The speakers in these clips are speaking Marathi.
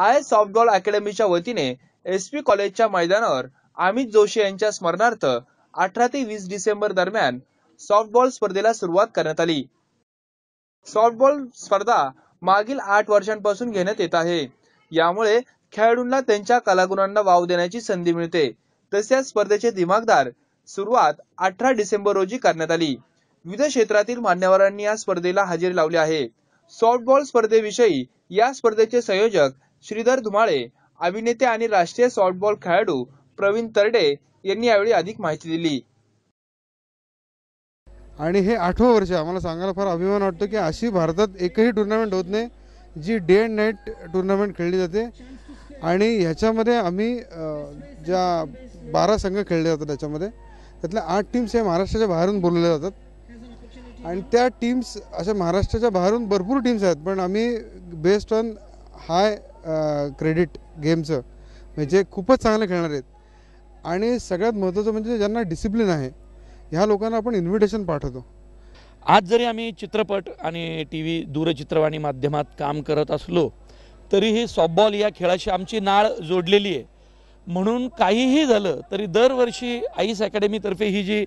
आय सॉफ्टबॉल अकॅडमीच्या वतीने एस एसपी कॉलेजच्या मैदानावर अमित जोशी यांच्या स्मरणार्थ अठरा ते वीस डिसेंबर दरम्यान सॉफ्टबॉल स्पर्धेला सुरुवात करण्यात आली सॉफ्टबॉल स्पर्धा मागील आठ वर्षांपासून घेण्यात येत आहे यामुळे खेळाडूंना त्यांच्या कलागुणांना वाव देण्याची संधी मिळते तसेच स्पर्धेचे दिमागदार सुरुवात अठरा डिसेंबर रोजी करण्यात आली विविध क्षेत्रातील मान्यवरांनी या स्पर्धेला हजेरी लावली आहे सॉफ्टबॉल स्पर्धेविषयी या स्पर्धेचे संयोजक श्रीधर धुमाळे अभिनेते आणि राष्ट्रीय सॉफ्टबॉल खेळाडू प्रवीण तरडे यांनी यावेळी अधिक माहिती दिली आणि हे आठवं वर्ष आम्हाला सांगायला फार अभिमान वाटतो की अशी भारतात एकही टुर्नामेंट होत नाही जी डे अँड नाईट टुर्नामेंट खेळली जाते आणि ह्याच्यामध्ये आम्ही ज्या बारा संघ खेळले जातात त्याच्यामध्ये त्यातल्या आठ टीम्स या महाराष्ट्राच्या बाहेरून बोलवले जातात आणि त्या टीम्स अशा महाराष्ट्राच्या बाहेरून भरपूर टीम्स आहेत पण आम्ही बेस्ट ऑन हाय क्रेडिट गेमचं म्हणजे खूपच चांगले खेळणार आहेत आणि सगळ्यात महत्त्वाचं म्हणजे ज्यांना डिसिप्लिन आहे ह्या लोकांना आपण इन्व्हिटेशन पाठवतो आज जरी आम्ही चित्रपट आणि टी व्ही दूरचित्रवाणी माध्यमात काम करत असलो तरीही सॉफ्टबॉल या खेळाशी आमची नाळ जोडलेली आहे म्हणून काहीही झालं तरी दरवर्षी आईस अकॅडमीतर्फे ही जी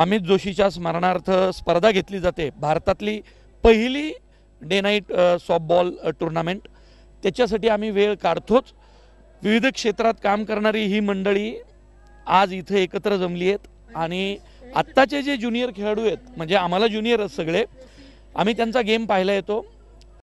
अमित जोशीच्या स्मरणार्थ स्पर्धा घेतली जाते भारतातली पहिली डे नाईट सॉफ्टबॉल टुर्नामेंट त्याच्यासाठी आम्ही वेळ काढतोच विविध क्षेत्रात काम करणारी ही मंडळी आज इथे एकत्र जमली आहेत आणि आत्ताचे जे ज्युनियर खेळाडू आहेत म्हणजे आम्हाला ज्युनियरच सगळे आम्ही त्यांचा गेम पाहायला येतो